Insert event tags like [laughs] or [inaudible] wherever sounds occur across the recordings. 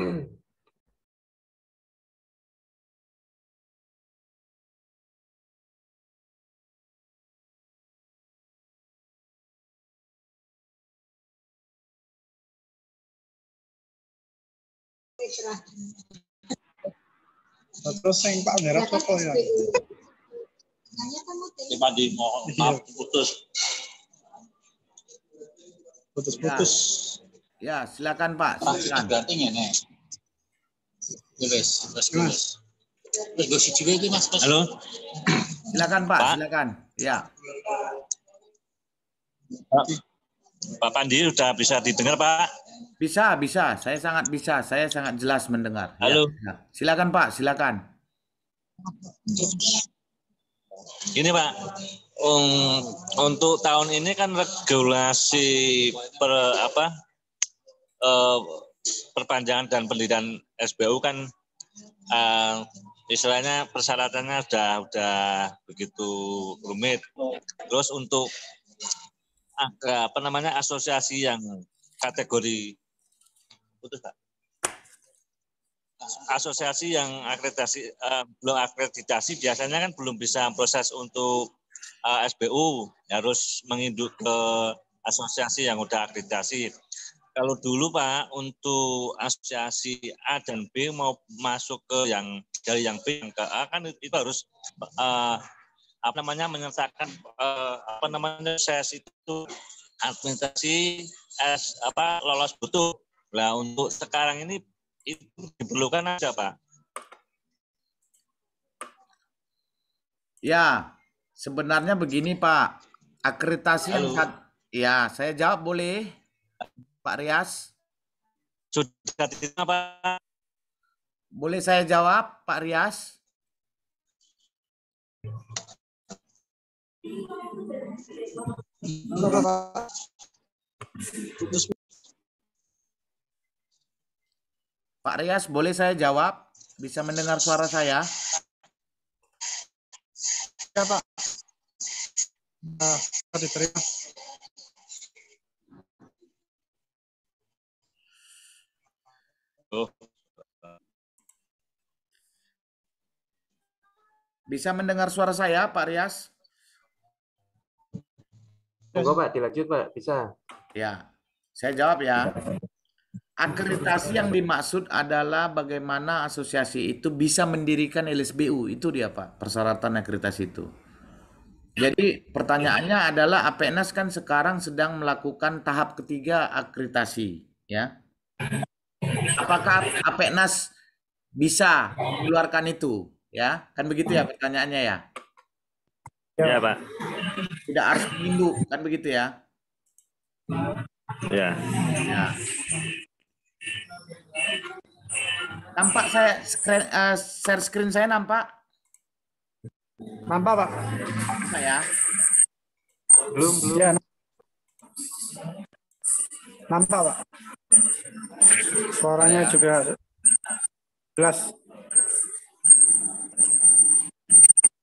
Pak Merah ya? ya? di mohon iya. putus. Putus-putus. Ya, silakan Pak. Silakan. ya, Mas Mas Halo. Silakan Pak, silakan. Ya. Pak, Pak Pandi sudah bisa didengar Pak? Bisa, bisa. Saya sangat bisa. Saya sangat jelas mendengar. Ya. Halo. Ya. Silakan Pak, silakan. Ini Pak, um, untuk tahun ini kan regulasi per apa uh, perpanjangan dan pendidikan SBU kan uh, istilahnya persyaratannya sudah sudah begitu rumit. Terus untuk ah, apa namanya asosiasi yang kategori putus Pak. Asosiasi yang akreditasi uh, belum akreditasi biasanya kan belum bisa proses untuk uh, eh, SBU harus menginduk ke asosiasi yang sudah akreditasi. Kalau dulu Pak, untuk asosiasi A dan B mau masuk ke yang dari yang B yang ke A kan itu harus uh, apa namanya menyertakan uh, apa namanya sesi itu administrasi S apa lolos butuh. Nah untuk sekarang ini itu diperlukan aja Pak. Ya, sebenarnya begini Pak, akreditasi yang yang ya saya jawab boleh. Pak Rias? Sudah diterima, Pak. Boleh saya jawab, Pak Rias? Pak Rias, boleh saya jawab? Bisa mendengar suara saya? Ya, Pak. Nah, diterima. Bisa mendengar suara saya, Pak Rias? Tunggu, Pak, dilanjut Pak, bisa. Ya, saya jawab ya. Akreditasi yang dimaksud adalah bagaimana asosiasi itu bisa mendirikan LSBU. Itu dia Pak, persyaratan akreditasi itu. Jadi pertanyaannya adalah APNAS kan sekarang sedang melakukan tahap ketiga akreditasi, ya. Apakah APNAS bisa mengeluarkan itu? Ya, kan begitu ya pertanyaannya ya. Ya, ya Pak. [laughs] Tidak harus minggu, kan begitu ya? Ya. ya. Nampak saya screen, uh, share screen saya nampak? Nampak, Pak. Nampak ya? Belum, belum. Ya, nampak, Pak. Suaranya ya. juga jelas.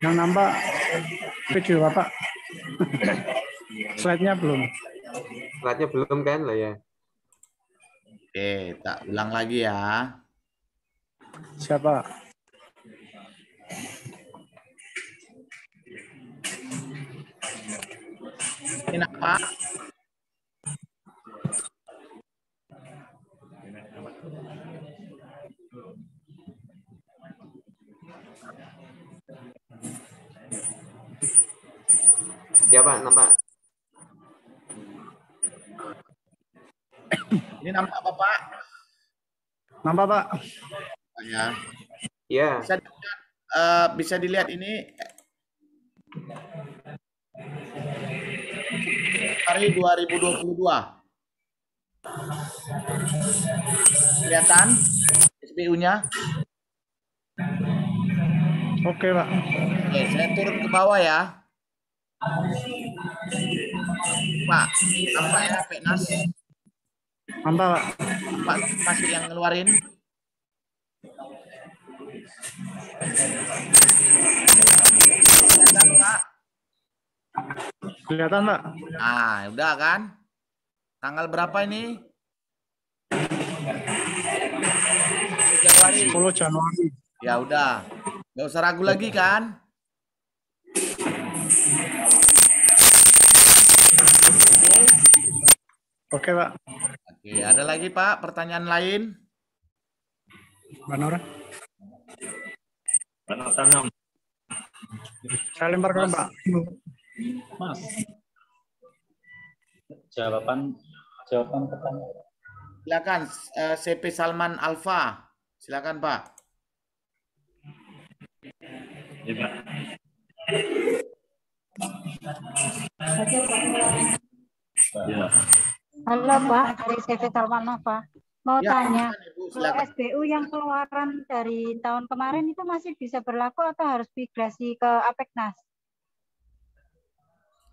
Yang nampak video Bapak. Slide-nya belum. Slide-nya belum kan lah ya. Oke, tak ulang lagi ya. Siapa? Ini apa? Ya Pak, nampak. Ini nampak apa Pak? Nampak Pak? Ya. Ya. Bisa dilihat, uh, bisa dilihat ini hari 2022. Kelihatan SPU-nya? Oke, Pak. Oke, saya turun ke bawah ya. Pak, nampak ya PNAS? Nampak Pak. Pak masih yang ngeluarin. Kelihatan Pak. Kelihatan Pak. Ah, udah kan? Tanggal berapa ini? 10 Januari. 10 Januari. Ya udah. Gak usah ragu lagi kan? Oke, Pak. Oke, ada lagi, Pak, pertanyaan lain? Mbak Nora. Saya lempar ke pak. Mas. Jawaban jawaban pertanyaan. Silakan uh, eh, CP Salman Alfa. Silakan, Pak. Ya, Pak. Halo Pak, dari CV Salmano Pak. Mau ya, tanya, kalau SBU yang keluaran dari tahun kemarin itu masih bisa berlaku atau harus migrasi ke APEKNAS?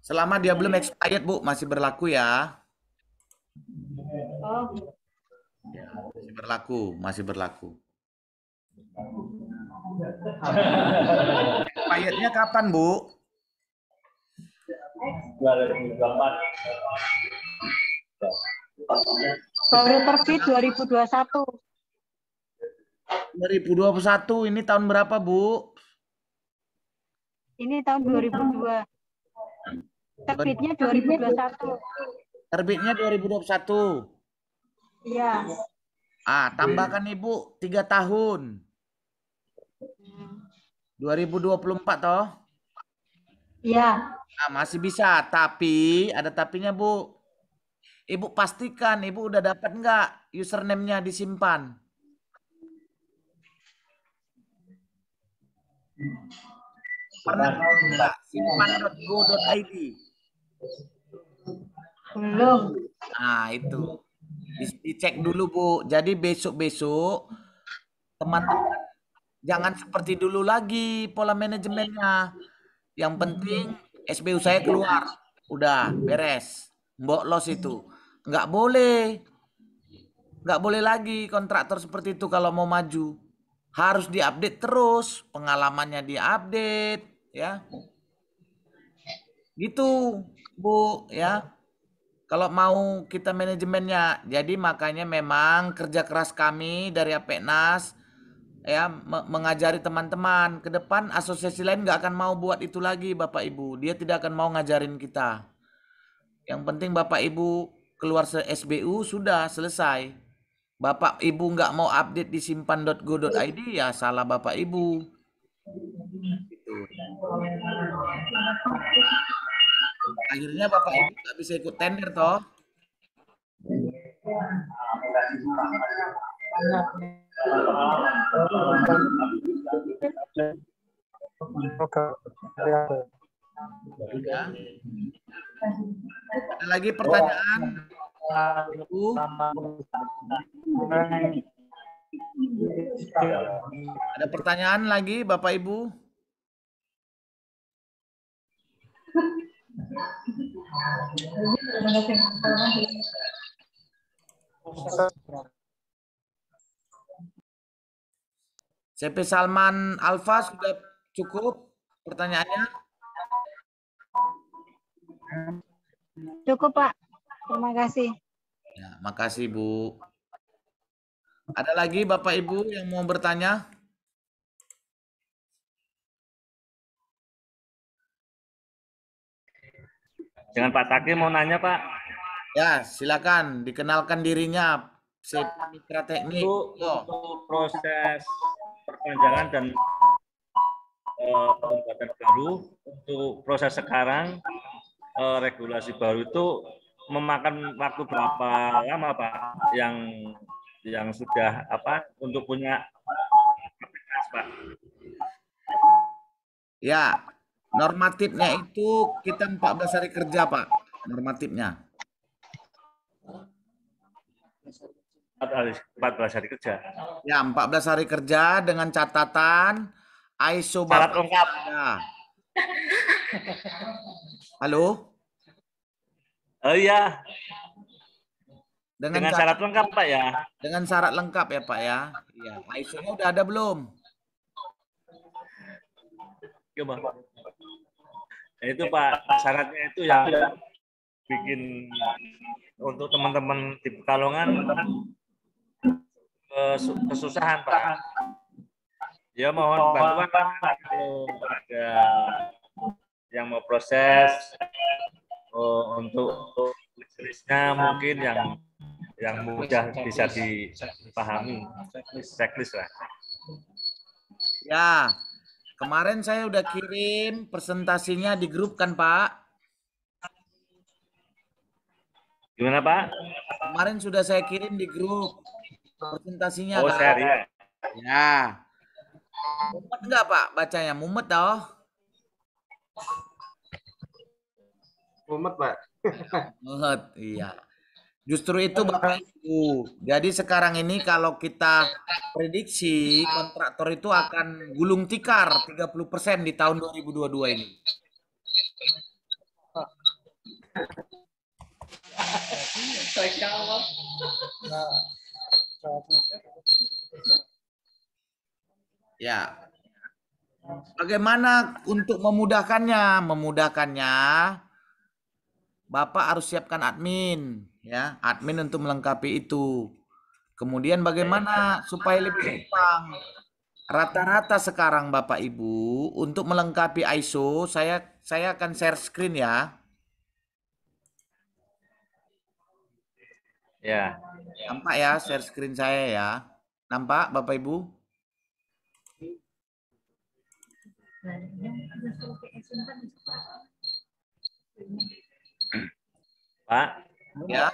Selama dia belum expired, Bu, masih berlaku ya. Oh. Ya, masih berlaku, masih berlaku. [laughs] Expirednya kapan, Bu? 2024. Baru terbit 2021. 2021 ini tahun berapa, Bu? Ini tahun 2002. Terbitnya 2021. Terbitnya 2021. Iya. Ah, tambahkan Ibu 3 tahun. 2024 hmm. toh? Iya. Nah, masih bisa, tapi ada tapinya Bu. Ibu pastikan Ibu udah dapat nggak username-nya disimpan. Pernah nggak simpan.go.id? Belum. Nah itu. Dicek dulu Bu. Jadi besok-besok teman-teman jangan seperti dulu lagi pola manajemennya. Yang penting SPU saya keluar. Udah beres. Mbok los itu. Nggak boleh. Nggak boleh lagi kontraktor seperti itu kalau mau maju. Harus diupdate terus. Pengalamannya diupdate. Ya. Gitu Bu ya. Kalau mau kita manajemennya. Jadi makanya memang kerja keras kami dari APNAS ya mengajari teman-teman ke depan asosiasi lain nggak akan mau buat itu lagi Bapak Ibu dia tidak akan mau ngajarin kita yang penting Bapak Ibu keluar SBU sudah selesai Bapak Ibu nggak mau update di simpan.go.id ya salah Bapak Ibu gitu. akhirnya Bapak Ibu nggak bisa ikut tender toh ada lagi pertanyaan? Ada pertanyaan lagi Bapak Ibu? Terima kasih. CP Salman Alfa sudah cukup pertanyaannya? Cukup Pak, terima kasih. Ya, makasih Bu. Ada lagi Bapak Ibu yang mau bertanya? Dengan Pak Taki mau nanya Pak. Ya, silakan dikenalkan dirinya. Mitra teknik. Bu, proses perpanjangan dan uh, eh, pembuatan baru untuk proses sekarang uh, regulasi baru itu memakan waktu berapa lama Pak yang yang sudah apa untuk punya Pak? Ya, normatifnya itu kita 14 hari kerja Pak, normatifnya. 14 hari kerja. Ya, 14 hari kerja dengan catatan ISO syarat lengkap. Halo? Oh iya. Dengan, dengan syarat, lengkap, Pak ya. Dengan syarat lengkap ya, Pak ya. Iya, ISO-nya udah ada belum? Coba. Ya, nah, itu Pak, syaratnya itu yang bikin untuk teman-teman di Pekalongan kesusahan Pak. Ya mohon bantuan kalau ada yang mau proses oh, untuk checklistnya mungkin yang yang mudah bisa dipahami checklist lah. Ya, kemarin saya udah kirim presentasinya di grup kan Pak? Gimana Pak? Kemarin sudah saya kirim di grup. Presentasinya oh, share ya. Ya. Mumet enggak Pak bacanya? Mumet toh? Mumet Pak. Mumet, iya. Justru itu Bapak Ibu. Jadi sekarang ini kalau kita prediksi kontraktor itu akan gulung tikar 30% di tahun 2022 ini. Saya Nah. Ya. Bagaimana untuk memudahkannya? Memudahkannya Bapak harus siapkan admin, ya. Admin untuk melengkapi itu. Kemudian bagaimana supaya lebih gampang? Rata-rata sekarang Bapak Ibu untuk melengkapi ISO, saya saya akan share screen ya. Ya. Nampak ya share screen saya ya. Nampak Bapak Ibu? Pak. Ya.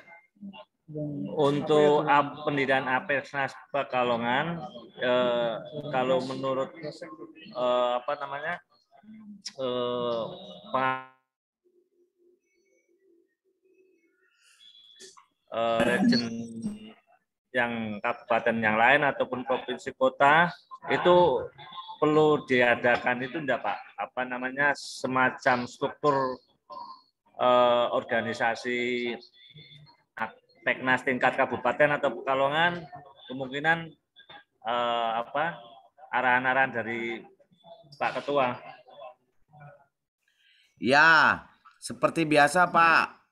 Untuk pendidikan Apesnas Pekalongan, eh, kalau menurut eh, apa namanya eh, Pak uh, eh, region yang kabupaten yang lain ataupun provinsi kota itu perlu diadakan itu enggak Pak apa namanya semacam struktur eh, organisasi teknas tingkat kabupaten atau pekalongan kemungkinan eh, apa arahan-arahan dari Pak Ketua ya seperti biasa Pak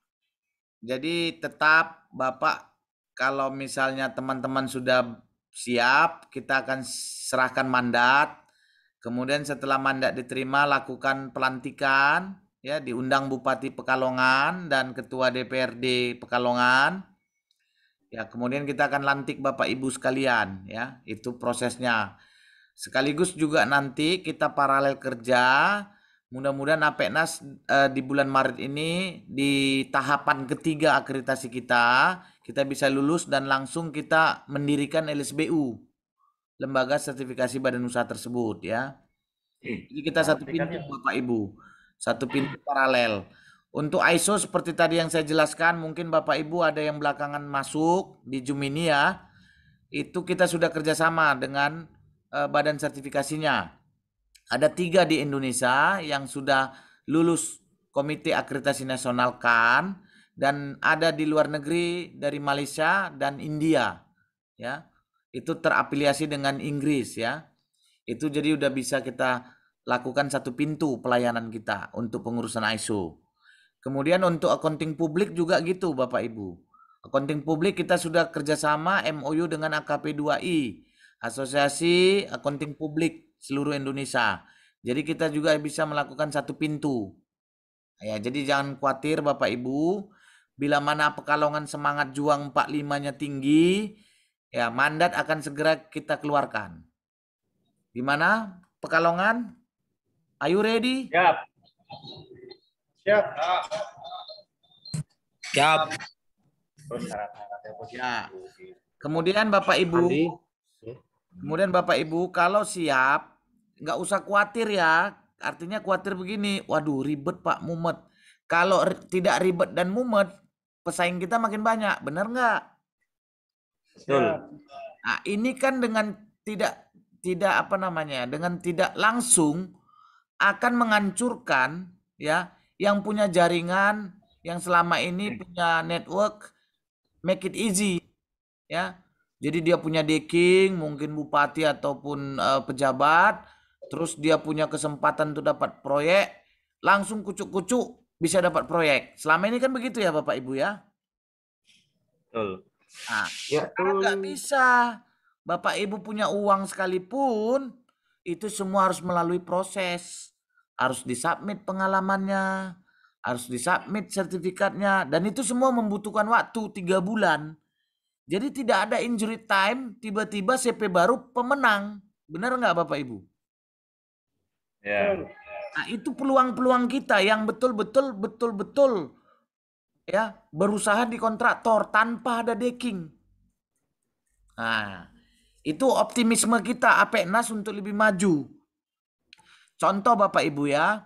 jadi tetap Bapak kalau misalnya teman-teman sudah siap, kita akan serahkan mandat. Kemudian setelah mandat diterima lakukan pelantikan ya diundang Bupati Pekalongan dan Ketua DPRD Pekalongan. Ya, kemudian kita akan lantik Bapak Ibu sekalian ya. Itu prosesnya. Sekaligus juga nanti kita paralel kerja Mudah-mudahan APNAS uh, eh, di bulan Maret ini di tahapan ketiga akreditasi kita, kita bisa lulus dan langsung kita mendirikan LSBU, Lembaga Sertifikasi Badan Usaha tersebut ya. Hmm. Jadi kita nah, satu pintu Bapak Ibu, satu pintu paralel. Untuk ISO seperti tadi yang saya jelaskan, mungkin Bapak Ibu ada yang belakangan masuk di Jumini ya, itu kita sudah kerjasama dengan uh, badan sertifikasinya. Ada tiga di Indonesia yang sudah lulus Komite Akreditasi Nasional KAN dan ada di luar negeri dari Malaysia dan India. Ya, itu terafiliasi dengan Inggris ya. Itu jadi udah bisa kita lakukan satu pintu pelayanan kita untuk pengurusan ISO. Kemudian untuk accounting publik juga gitu Bapak Ibu. Accounting publik kita sudah kerjasama MOU dengan AKP 2I, Asosiasi Accounting Publik seluruh Indonesia. Jadi kita juga bisa melakukan satu pintu. Ya, jadi jangan khawatir Bapak Ibu, bila mana pekalongan semangat juang 45-nya tinggi, ya mandat akan segera kita keluarkan. Di mana Pekalongan? Are you ready? Siap. Siap. Siap. Ya. Kemudian Bapak Ibu, kemudian Bapak Ibu kalau siap nggak usah khawatir ya. Artinya khawatir begini, waduh ribet Pak, mumet. Kalau tidak ribet dan mumet, pesaing kita makin banyak, benar nggak? Betul. Nah, ini kan dengan tidak tidak apa namanya, ya, dengan tidak langsung akan menghancurkan ya yang punya jaringan yang selama ini hmm. punya network make it easy ya jadi dia punya deking mungkin bupati ataupun uh, pejabat terus dia punya kesempatan tuh dapat proyek, langsung kucuk-kucuk bisa dapat proyek. Selama ini kan begitu ya Bapak Ibu ya? Betul. Nah, ya, sekarang nggak bisa. Bapak Ibu punya uang sekalipun, itu semua harus melalui proses. Harus disubmit pengalamannya, harus disubmit sertifikatnya, dan itu semua membutuhkan waktu tiga bulan. Jadi tidak ada injury time, tiba-tiba CP baru pemenang. Benar nggak Bapak Ibu? Ya. Nah, itu peluang-peluang kita yang betul-betul betul-betul ya berusaha di kontraktor tanpa ada decking. Nah, itu optimisme kita Apeknas untuk lebih maju. Contoh Bapak Ibu ya,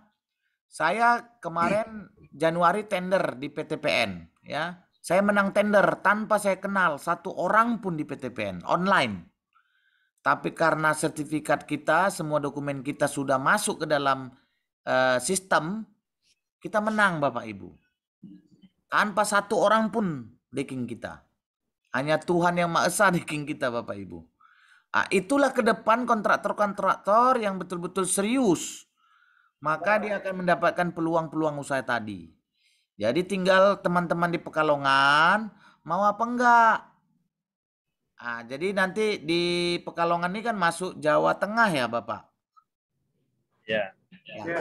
saya kemarin Januari tender di PTPN ya. Saya menang tender tanpa saya kenal satu orang pun di PTPN online. Tapi karena sertifikat kita, semua dokumen kita sudah masuk ke dalam uh, sistem, kita menang Bapak Ibu. Tanpa satu orang pun deking kita. Hanya Tuhan yang Maha Esa deking kita Bapak Ibu. Nah, itulah ke depan kontraktor-kontraktor yang betul-betul serius. Maka dia akan mendapatkan peluang-peluang usaha tadi. Jadi tinggal teman-teman di Pekalongan mau apa enggak? Ah, jadi nanti di Pekalongan ini kan masuk Jawa Tengah ya, Bapak? Ya. ya. ya.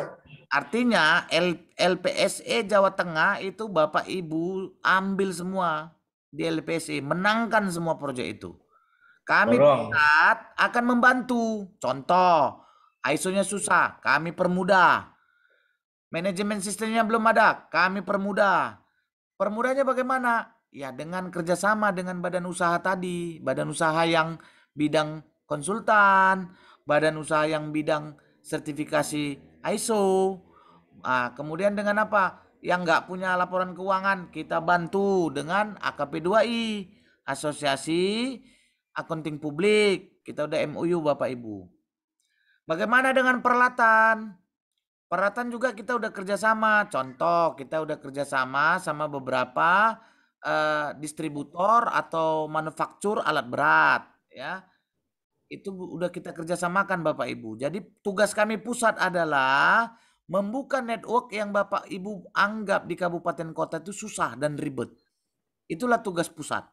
Artinya L, LPSE Jawa Tengah itu Bapak Ibu ambil semua di LPSE, menangkan semua proyek itu. Kami pusat akan membantu. Contoh, ISO-nya susah, kami permudah. Manajemen sistemnya belum ada, kami permudah. Permudahnya bagaimana? Ya, dengan kerjasama dengan badan usaha tadi, badan usaha yang bidang konsultan, badan usaha yang bidang sertifikasi ISO. Nah, kemudian dengan apa? Yang nggak punya laporan keuangan, kita bantu dengan AKP2I, Asosiasi Akunting Publik. Kita udah MOU Bapak Ibu. Bagaimana dengan peralatan? Peralatan juga kita udah kerjasama. Contoh, kita udah kerjasama sama beberapa Eh, distributor atau manufaktur alat berat ya itu udah kita kerjasamakan Bapak Ibu. Jadi tugas kami pusat adalah membuka network yang Bapak Ibu anggap di kabupaten kota itu susah dan ribet. Itulah tugas pusat.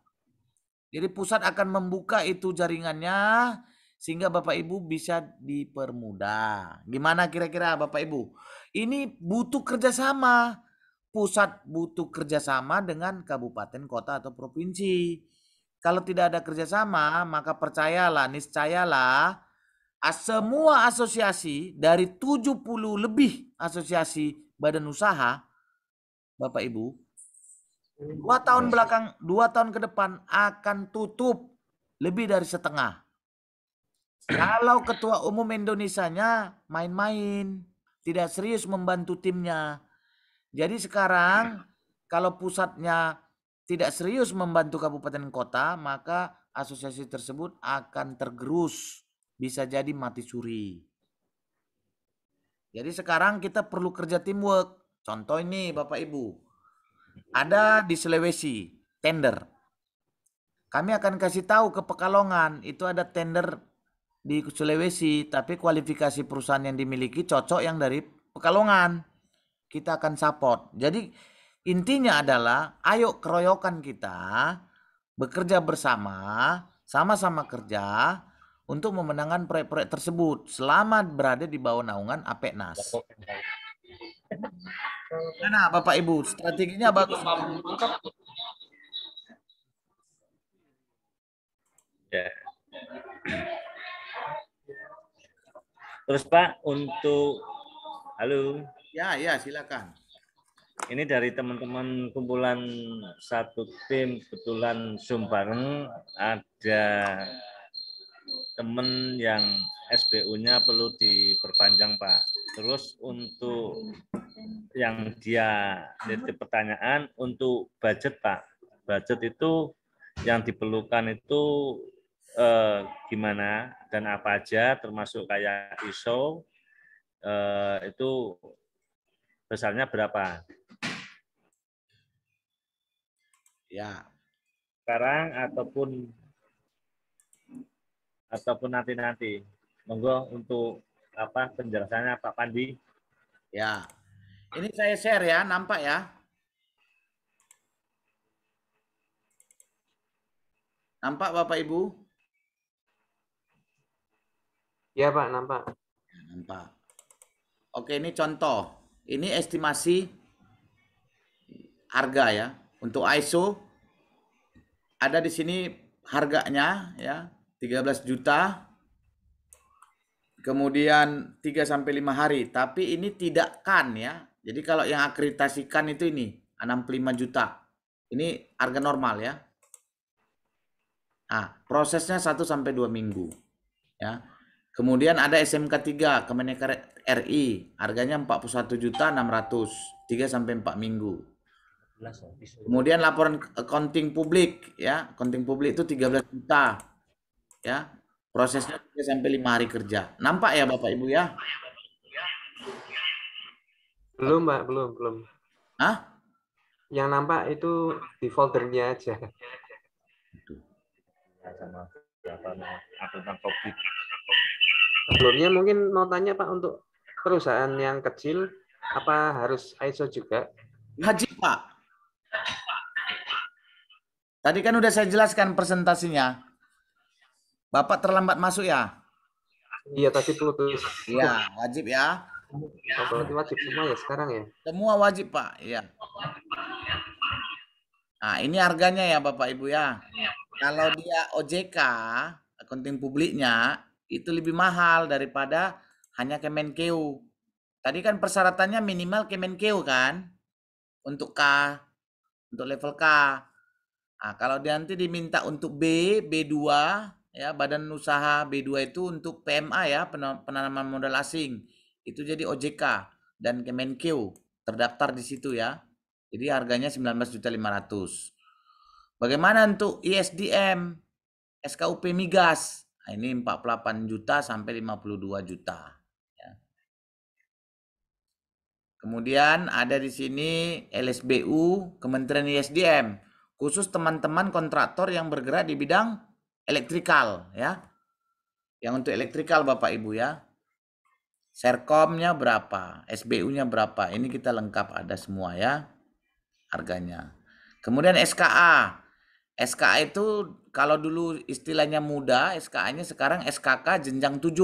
Jadi pusat akan membuka itu jaringannya sehingga Bapak Ibu bisa dipermudah. Gimana kira-kira Bapak Ibu? Ini butuh kerjasama pusat butuh kerjasama dengan kabupaten, kota, atau provinsi. Kalau tidak ada kerjasama, maka percayalah, niscayalah semua asosiasi dari 70 lebih asosiasi badan usaha, Bapak Ibu, dua tahun belakang, dua tahun ke depan akan tutup lebih dari setengah. Kalau ketua umum Indonesia-nya main-main, tidak serius membantu timnya, jadi sekarang kalau pusatnya tidak serius membantu kabupaten kota, maka asosiasi tersebut akan tergerus, bisa jadi mati suri. Jadi sekarang kita perlu kerja teamwork. Contoh ini Bapak Ibu, ada di Sulawesi tender. Kami akan kasih tahu ke Pekalongan itu ada tender di Sulawesi, tapi kualifikasi perusahaan yang dimiliki cocok yang dari Pekalongan kita akan support. Jadi intinya adalah ayo keroyokan kita bekerja bersama, sama-sama kerja untuk memenangkan proyek-proyek tersebut selama berada di bawah naungan APNAS. E nah, Bapak Ibu, strateginya bagus. Ya. Terus Pak, untuk halo Ya, ya, silakan. Ini dari teman-teman kumpulan satu tim kebetulan Zoom bareng ada teman yang SBU-nya perlu diperpanjang, Pak. Terus untuk yang dia jadi pertanyaan untuk budget, Pak. Budget itu yang diperlukan itu eh, gimana dan apa aja termasuk kayak ISO eh, itu besarnya berapa? Ya. Sekarang ataupun ataupun nanti-nanti. Monggo untuk apa penjelasannya Pak Pandi. Ya. Ini saya share ya, nampak ya. Nampak Bapak Ibu? Ya Pak, nampak. Ya, nampak. Oke, ini contoh. Ini estimasi harga ya. Untuk ISO ada di sini harganya ya 13 juta. Kemudian 3 sampai 5 hari, tapi ini tidak kan ya. Jadi kalau yang akreditasikan itu ini 65 juta. Ini harga normal ya. Nah, prosesnya 1 sampai 2 minggu ya. Kemudian ada SMK 3 Kemenaker RI, harganya 41 juta 600, 3 sampai 4 minggu. Kemudian laporan accounting publik ya, accounting publik itu 13 juta. Ya. Prosesnya 3 sampai 5 hari kerja. Nampak ya Bapak Ibu ya? Belum, Pak, belum, belum. Hah? Yang nampak itu di foldernya aja. Itu. Ya, sama apa tentang topik Sebelumnya mungkin mau tanya Pak untuk perusahaan yang kecil apa harus ISO juga? Wajib Pak. Tadi kan udah saya jelaskan presentasinya. Bapak terlambat masuk ya? Iya tadi putus. Iya wajib ya. Berarti wajib semua ya sekarang ya? Semua wajib Pak. Iya. Nah ini harganya ya Bapak Ibu ya. Kalau dia OJK, akunting publiknya, itu lebih mahal daripada hanya Kemenkeu. Tadi kan persyaratannya minimal Kemenkeu kan untuk K, untuk level K. Nah, kalau dia nanti diminta untuk B, B2 ya badan usaha B2 itu untuk PMA ya penanaman modal asing. Itu jadi OJK dan Kemenkeu terdaftar di situ ya. Jadi harganya 19.500. Bagaimana untuk ISDM, SKUP migas? Nah, ini 48 juta sampai 52 juta. Ya. Kemudian ada di sini LSBU Kementerian ISDM khusus teman-teman kontraktor yang bergerak di bidang elektrikal ya. Yang untuk elektrikal Bapak Ibu ya. Serkomnya berapa, SBU-nya berapa. Ini kita lengkap ada semua ya harganya. Kemudian SKA. SKA itu kalau dulu istilahnya muda SKA-nya sekarang SKK jenjang 7.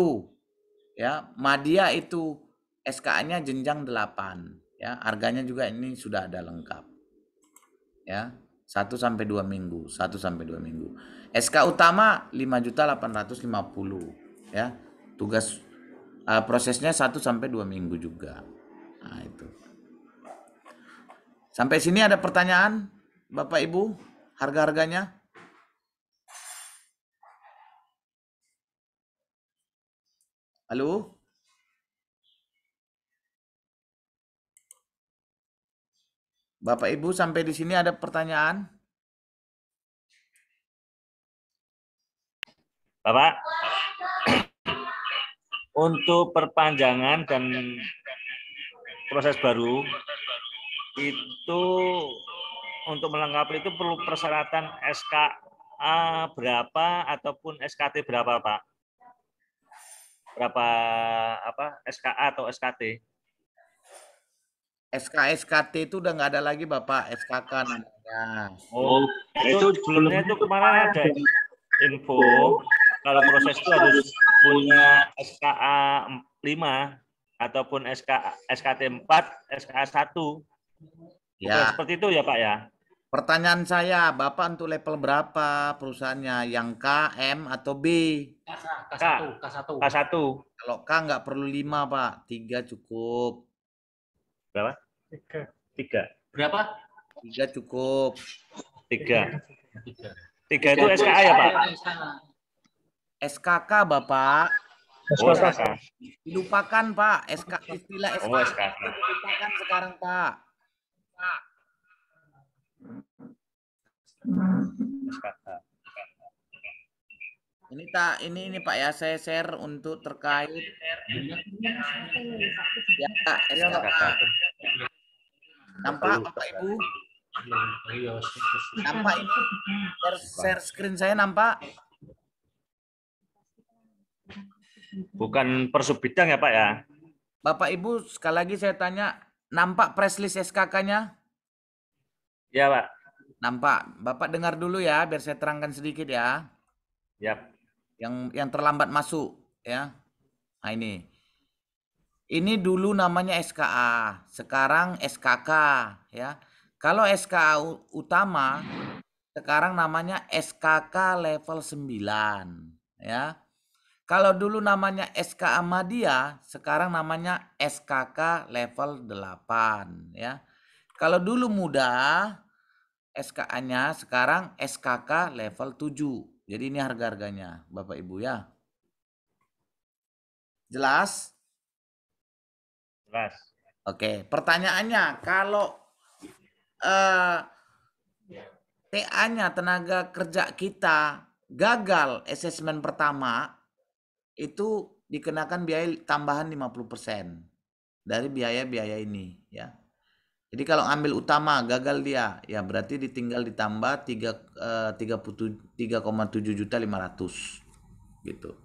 Ya, Madia itu SKA-nya jenjang 8. Ya, harganya juga ini sudah ada lengkap. Ya, 1 sampai 2 minggu, 1 sampai 2 minggu. SK utama 5.850 ya. Tugas uh, prosesnya 1 sampai 2 minggu juga. Nah, itu. Sampai sini ada pertanyaan, Bapak Ibu? Harga-harganya? Halo? Bapak Ibu sampai di sini ada pertanyaan? Bapak, untuk perpanjangan dan proses baru itu untuk melengkapi itu perlu persyaratan SKA berapa ataupun SKT berapa, Pak? berapa apa SKA atau SKT? SK SKT itu udah nggak ada lagi Bapak, SKK namanya. Oh, nah, itu, itu sebelumnya itu kemarin ada info kalau proses itu harus punya SKA 5 ataupun SK SKT 4, SKA 1. Ya. seperti itu ya Pak ya? Pertanyaan saya, Bapak untuk level berapa perusahaannya? Yang K, M, atau B? K, K1. K1. K1. Kalau K nggak perlu 5, Pak. 3 cukup. Berapa? 3. 3. Berapa? 3 cukup. 3. 3 itu SKA ya, Pak? SKK, Bapak. Oh, SKK. Dilupakan, Pak. SK, istilah SKK. Oh, SKK. Dilupakan sekarang, Pak. Pak kata. Ini tak ini ini Pak ya saya share untuk terkait ya Pak iya, Nampak Bapak Ibu? Nampak ini share, share screen saya nampak? Bukan persub ya Pak ya? Bapak Ibu sekali lagi saya tanya nampak press list SKK-nya? Ya Pak. Nampak. Bapak dengar dulu ya, biar saya terangkan sedikit ya. Yap. Yang yang terlambat masuk ya. Nah ini. Ini dulu namanya SKA, sekarang SKK ya. Kalau SKA utama sekarang namanya SKK level 9 ya. Kalau dulu namanya SKA Madia, sekarang namanya SKK level 8 ya. Kalau dulu mudah, SKA-nya sekarang SKK level 7. Jadi ini harga-harganya Bapak Ibu ya. Jelas? Jelas. Oke, pertanyaannya kalau eh, TA-nya tenaga kerja kita gagal asesmen pertama itu dikenakan biaya tambahan 50% dari biaya-biaya ini ya. Jadi kalau ambil utama gagal dia, ya berarti ditinggal ditambah 37 3,7 eh, juta 500 gitu.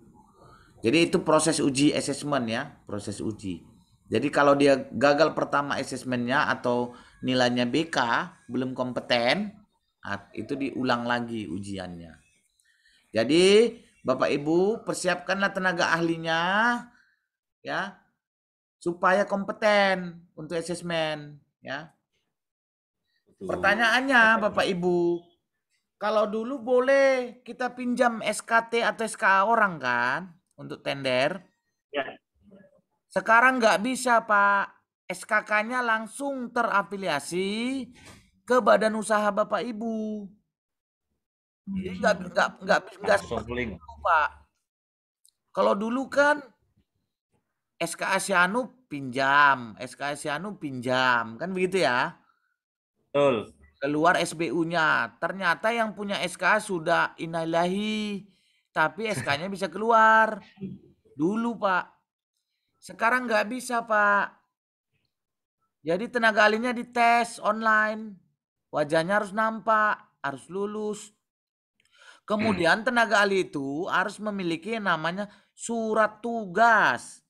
Jadi itu proses uji assessment ya, proses uji. Jadi kalau dia gagal pertama assessmentnya atau nilainya BK belum kompeten, itu diulang lagi ujiannya. Jadi Bapak Ibu persiapkanlah tenaga ahlinya ya supaya kompeten untuk assessment ya. Pertanyaannya Bapak Ibu, kalau dulu boleh kita pinjam SKT atau SKA orang kan untuk tender? Ya. Sekarang nggak bisa Pak. SKK-nya langsung terafiliasi ke badan usaha Bapak Ibu. Jadi hmm. nggak nggak nggak nggak Pak. Kalau dulu kan SKA Sianup pinjam, SKS Yanu pinjam, kan begitu ya? Betul. Keluar SBU-nya. Ternyata yang punya SK sudah inailahi, tapi SK-nya bisa keluar. Dulu, Pak. Sekarang nggak bisa, Pak. Jadi tenaga ahlinya dites online. Wajahnya harus nampak, harus lulus. Kemudian tenaga ahli itu harus memiliki namanya surat tugas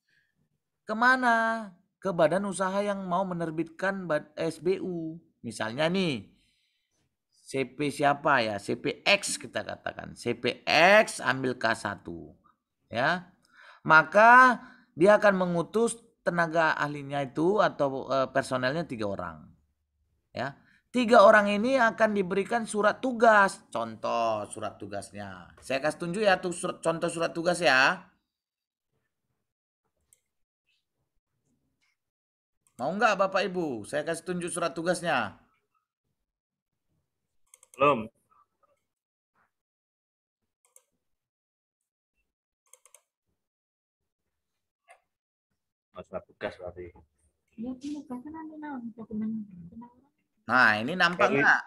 Kemana? Ke badan usaha yang mau menerbitkan eh, SBU. Misalnya nih, CP siapa ya? CPX kita katakan. CPX ambil K1. Ya. Maka dia akan mengutus tenaga ahlinya itu atau eh, personelnya tiga orang. Ya. Tiga orang ini akan diberikan surat tugas. Contoh surat tugasnya. Saya kasih tunjuk ya tuh surat, contoh surat tugas ya. Mau nggak Bapak Ibu? Saya kasih tunjuk surat tugasnya. Belum. Surat tugas berarti. Iya, nah, ini nampak nggak?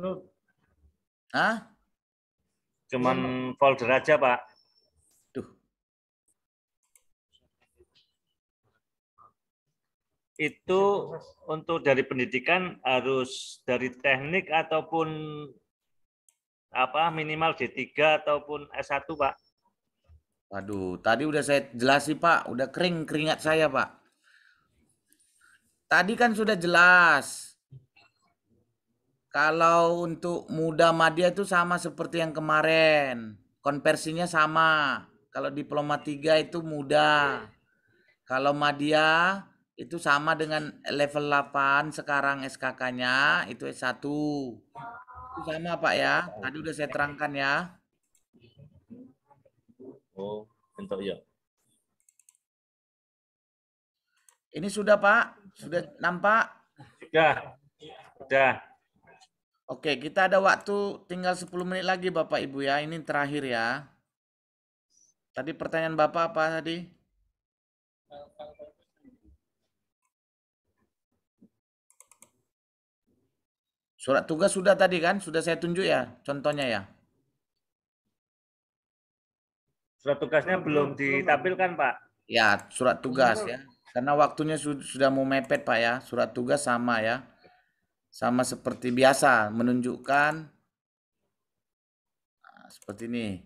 Belum. Hah? Cuman folder aja, Pak. itu untuk dari pendidikan harus dari teknik ataupun apa minimal D3 ataupun S1, Pak? Waduh, tadi udah saya jelasi, Pak. Udah kering keringat saya, Pak. Tadi kan sudah jelas. Kalau untuk muda madya itu sama seperti yang kemarin. Konversinya sama. Kalau diploma 3 itu muda. Kalau madya itu sama dengan level 8 sekarang SKK-nya itu S1. Itu sama Pak ya. Oh. Tadi udah saya terangkan ya. Oh, bentuk ya. Ini sudah Pak? Sudah nampak? Sudah. Sudah. Oke, kita ada waktu tinggal 10 menit lagi Bapak Ibu ya. Ini terakhir ya. Tadi pertanyaan Bapak apa tadi? Surat tugas sudah tadi kan? Sudah saya tunjuk ya contohnya ya. Surat tugasnya belum ditampilkan Pak. Ya, surat tugas ya. Karena waktunya sudah mau mepet Pak ya. Surat tugas sama ya. Sama seperti biasa menunjukkan nah, seperti ini.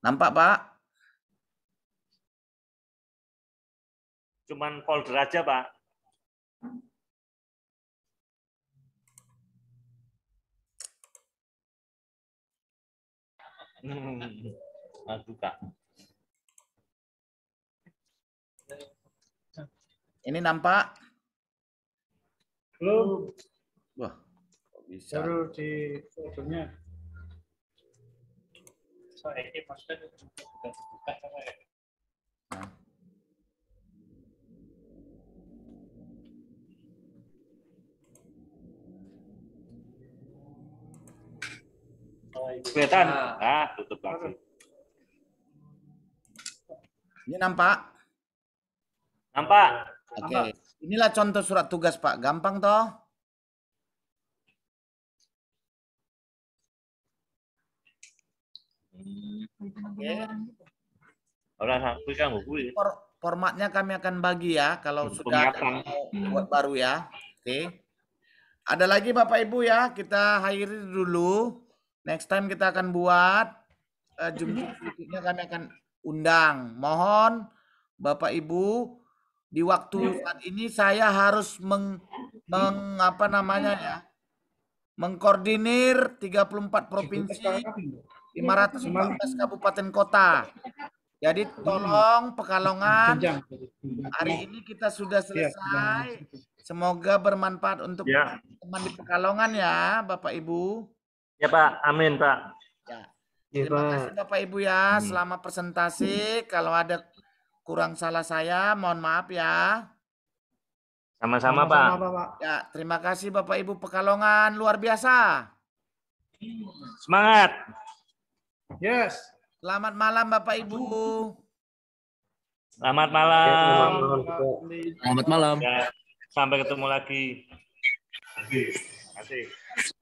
Nampak Pak? Cuman folder aja Pak. Hmm. kak. Ini nampak? Belum. Wah, kok bisa? Baru di ujungnya. Soalnya ini maksudnya juga dibuka sama ya. Kelihatan? Nah, ah, tutup lagi. Ini nampak? Nampak. Oke. Okay. Inilah contoh surat tugas, Pak. Gampang toh? Oke. Iya. Okay. Ya. Formatnya kami akan bagi ya kalau sudah ada, buat baru ya. Oke. Okay. Ada lagi Bapak Ibu ya, kita akhiri dulu. Next time kita akan buat uh, eh, jumlah [laughs] berikutnya kami akan undang. Mohon Bapak Ibu di waktu saat ini saya harus meng, meng apa namanya ya? Mengkoordinir 34 provinsi, 514 kabupaten kota. Jadi hmm. tolong Pekalongan hari ini kita sudah ya, selesai. Semoga bermanfaat untuk teman-teman ya. di Pekalongan ya, Bapak Ibu. Ya Pak, amin Pak. Ya. ya Terima Pak. kasih Bapak Ibu ya, hmm. selama presentasi. Kalau ada kurang salah saya, mohon maaf ya. Sama-sama, Pak. Pak. Ya, terima kasih Bapak Ibu Pekalongan, luar biasa. Semangat. Yes. Selamat malam Bapak Ibu. Selamat malam. Ya, selamat malam. Ya, sampai ketemu lagi. Terima kasih.